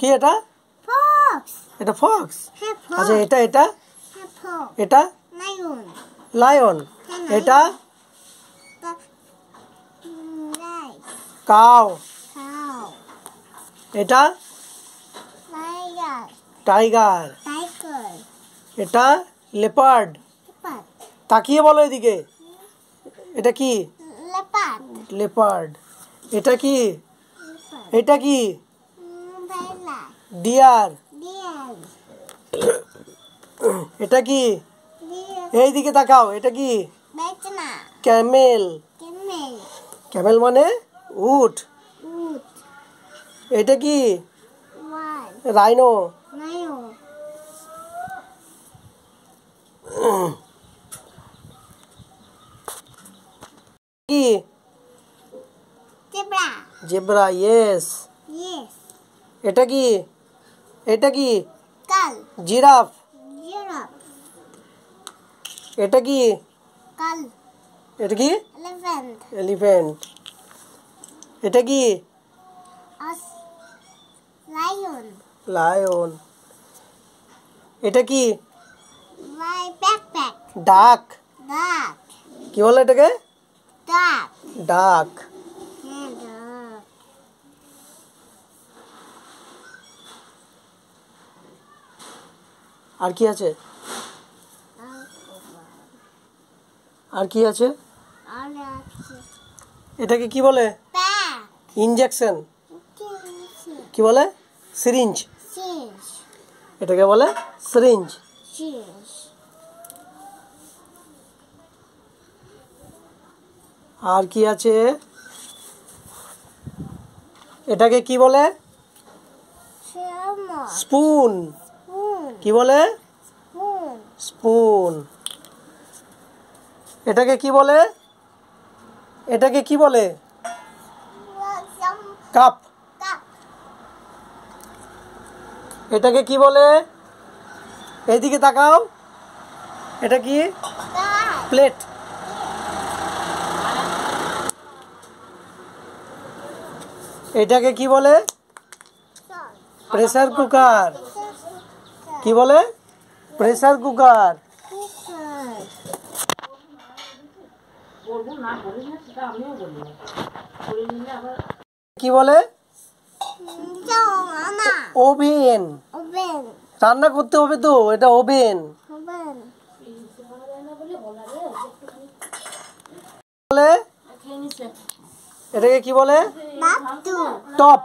কি এটা ফক্স এটা ফক্স আচ্ছা এটা এটা ফক্স এটা লায়ন লায়ন এটা কাউ কাউ এটা টাইগার টাইগার টাইগার এটা লেপার্ড লেপার্ড তাকিয়ে বলো এদিকে এটা কি লেপার্ড এটা কি এটা কি umbrella. Deer. Deer. এটা কি এই দিকে তাকাও এটা কি বেচনা ক্যামেল ক্যামেল ক্যামেল মানে উট উট এটা কি রাইনো রাইনো কি জেব্রা জেব্রা ইয়েস এটা কি এটা কি কাল জিরাফ জিরাফ এটা কি কাল এটা কি এলিফ্যান্ট এলিফ্যান্ট এটা কি আস লায়ন লায়ন এটা কি মাই ব্যাকপ্যাক ডাক ডাক কি বলে এটাকে ডাক ডাক আর কি আছে আর কি আছে এটাকে কি বলে ইঞ্জেকশন কি বলে সিরিঞ্জ এটাকে বলে সিরিঞ্জ আর কি আছে এটাকে কি বলে স্পুন কি বলে স্পুন এটাকে কি বলে এটাকে কি বলে কাপ এটাকে কি বলে এইদিকে তাকাও এটা কি প্লেট এটাকে কি বলে প্রেসার কুকার কি বলে প্রেসার কুকার কি বলে ওভেন রান্না করতে হবে তো এটা ওভেন বলে এটাকে কি বলে টপ